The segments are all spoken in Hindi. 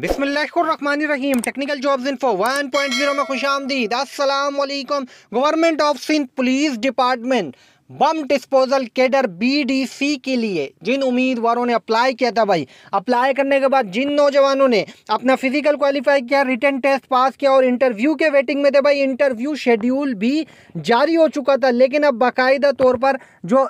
बिसमीम technical jobs info one point zero में खुश आमदीद असलम government of Sindh police department bomb disposal cadre BDC के लिए जिन उम्मीदवारों ने अप्लाई किया था भाई अप्लाई करने के बाद जिन नौजवानों ने अपना फिजिकल क्वालिफाई किया रिटर्न टेस्ट पास किया और इंटरव्यू के वेटिंग में थे भाई इंटरव्यू शेड्यूल भी जारी हो चुका था लेकिन अब बाकायदा तौर पर जो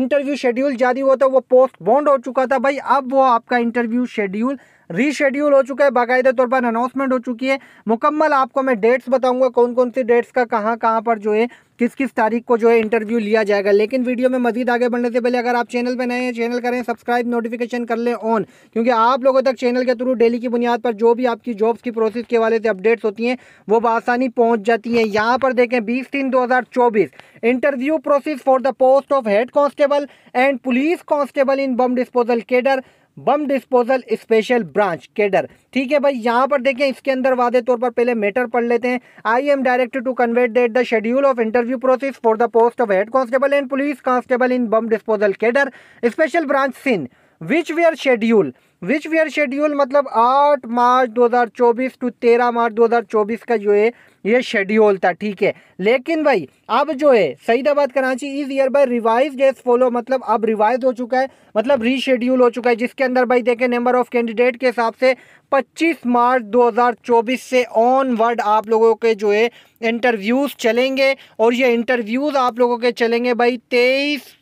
इंटरव्यू शेड्यूल जारी हुआ था वो पोस्ट बॉन्ड हो चुका था भाई अब वो आपका इंटरव्यू शेड्यूल रीशेड्यूल हो चुका है बाकायदे तौर पर अनाउंसमेंट हो चुकी है मुकम्मल आपको मैं डेट्स बताऊंगा कौन कौन सी डेट्स का कहाँ कहां पर जो है किस किस तारीख को जो है इंटरव्यू लिया जाएगा लेकिन वीडियो में मजीद आगे बढ़ने से पहले अगर आप चैनल पर नए हैं चैनल करें सब्सक्राइब नोटिफिकेशन कर लें ऑन क्योंकि आप लोगों तक चैनल के थ्रू डेली की बुनियाद पर जो भी आपकी जॉब्स की प्रोसेस के वाले से अपडेट्स होती हैं वो बसानी पहुंच जाती हैं यहाँ पर देखें बीस तीन दो हज़ार चौबीस interview process for the post of head constable and police constable in bomb disposal cadre bomb disposal special branch cadre ठीक है भाई यहाँ पर देखें इसके अंदर वादे तौर पर पहले मैटर पढ़ लेते हैं I am directed to convey that the schedule of interview process for the post of head constable and police constable in bomb disposal cadre special branch since which are schedule which are schedule मतलब आठ मार्च चौबीस टू तेरह मार्च चौबीस का जो है ये शेड्यूल था ठीक है लेकिन भाई अब जो है Saidabad Karachi is hereby revised as follows मतलब अब रिवाइज हो चुका है मतलब रीशेड्यूल हो चुका है जिसके अंदर भाई देखें नंबर ऑफ कैंडिडेट के हिसाब से 25 मार्च 2024 से ऑनवर्ड आप लोगों के जो है इंटरव्यूज़ चलेंगे और ये इंटरव्यूज़ आप लोगों के चलेंगे भाई तेईस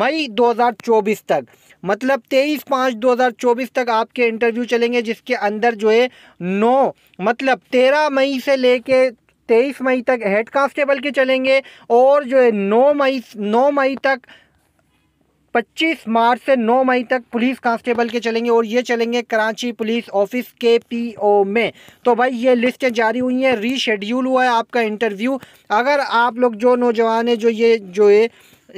मई 2024 तक मतलब 23 पाँच 2024 तक आपके इंटरव्यू चलेंगे जिसके अंदर जो है नौ मतलब 13 मई से लेके तेईस मई तक हेड कांस्टेबल के चलेंगे और जो है नौ मई नौ मई तक 25 मार्च से 9 मई तक पुलिस कांस्टेबल के चलेंगे और ये चलेंगे कराची पुलिस ऑफिस के पीओ में तो भाई ये लिस्टें जारी हुई हैं रीशेड्यूल हुआ है आपका इंटरव्यू अगर आप लोग जो नौजवान है जो ये जो है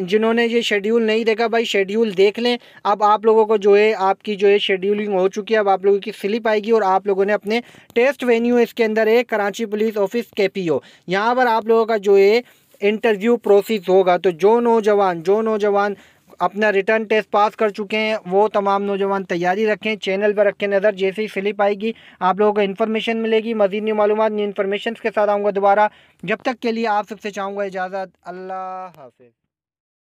जिन्होंने ये शेड्यूल नहीं देखा भाई शेड्यूल देख लें अब आप लोगों को जो है आपकी जो है शेड्यूलिंग हो चुकी है अब आप लोगों की स्लिप आएगी और आप लोगों ने अपने टेस्ट वेन्यू इसके अंदर है कराची पुलिस ऑफिस के पी ओ यहाँ पर आप लोगों का जो है इंटरव्यू प्रोसेस होगा तो जो नौजवान जो नौजवान अपना रिटर्न टेस्ट पास कर चुके हैं वो तमाम नौजवान तैयारी रखें चैनल पर रखें नज़र जैसे ही स्लिप आएगी आप लोगों को इन्फॉर्मेशन मिलेगी मजीद न्यू मालूम न्यू इन्फॉर्मेशन के साथ आऊँगा दोबारा जब तक के लिए आप सबसे चाहूँगा इजाज़त अल्लाह हाफिज़